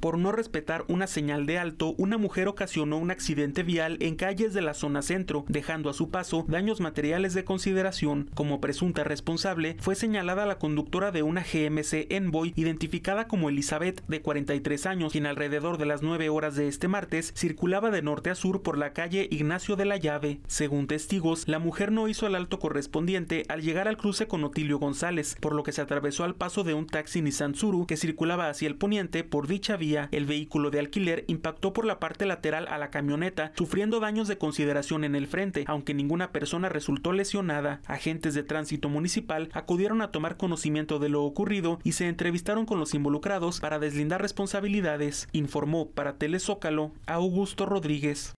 Por no respetar una señal de alto, una mujer ocasionó un accidente vial en calles de la zona centro, dejando a su paso daños materiales de consideración. Como presunta responsable, fue señalada la conductora de una GMC Envoy, identificada como Elizabeth, de 43 años, quien alrededor de las 9 horas de este martes circulaba de norte a sur por la calle Ignacio de la Llave. Según testigos, la mujer no hizo el alto correspondiente al llegar al cruce con Otilio González, por lo que se atravesó al paso de un taxi Nissan Tsuru que circulaba hacia el poniente por dicha vía el vehículo de alquiler impactó por la parte lateral a la camioneta, sufriendo daños de consideración en el frente, aunque ninguna persona resultó lesionada. Agentes de tránsito municipal acudieron a tomar conocimiento de lo ocurrido y se entrevistaron con los involucrados para deslindar responsabilidades, informó para Telezócalo Augusto Rodríguez.